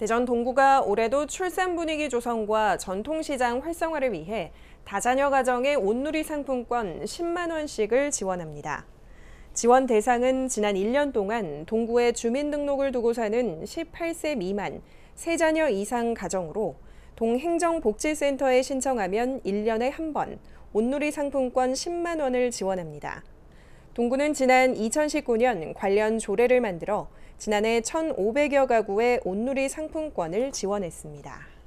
대전 동구가 올해도 출산 분위기 조성과 전통시장 활성화를 위해 다자녀 가정의 온누리 상품권 10만 원씩을 지원합니다. 지원 대상은 지난 1년 동안 동구에 주민등록을 두고 사는 18세 미만, 세자녀 이상 가정으로 동행정복지센터에 신청하면 1년에 한 번 온누리 상품권 10만 원을 지원합니다. 동구는 지난 2019년 관련 조례를 만들어 지난해 1,500여 가구의 온누리 상품권을 지원했습니다.